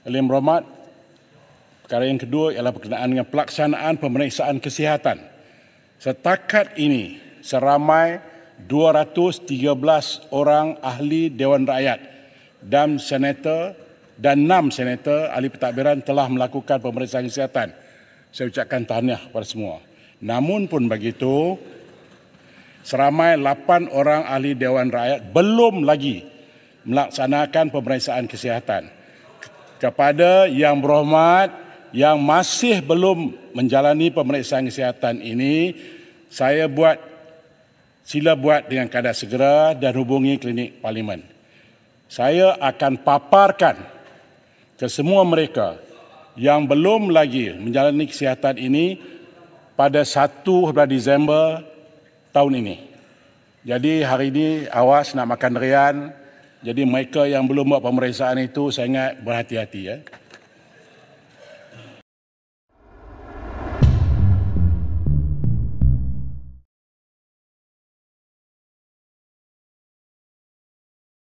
Alim Rahmat, perkara yang kedua ialah berkenaan dengan pelaksanaan pemeriksaan kesihatan. Setakat ini, seramai 213 orang ahli Dewan Rakyat dan senator dan enam senator ahli pentadbiran telah melakukan pemeriksaan kesihatan. Saya ucapkan tahniah kepada semua. Namun pun begitu, seramai 8 orang ahli Dewan Rakyat belum lagi melaksanakan pemeriksaan kesihatan kepada yang berhormat yang masih belum menjalani pemeriksaan kesihatan ini saya buat sila buat dengan kadar segera dan hubungi klinik parlimen saya akan paparkan ke semua mereka yang belum lagi menjalani kesihatan ini pada 1 Disember tahun ini. Jadi hari ini awas nak makan rian, jadi mereka yang belum buat pemeriksaan itu saya ingat berhati-hati ya.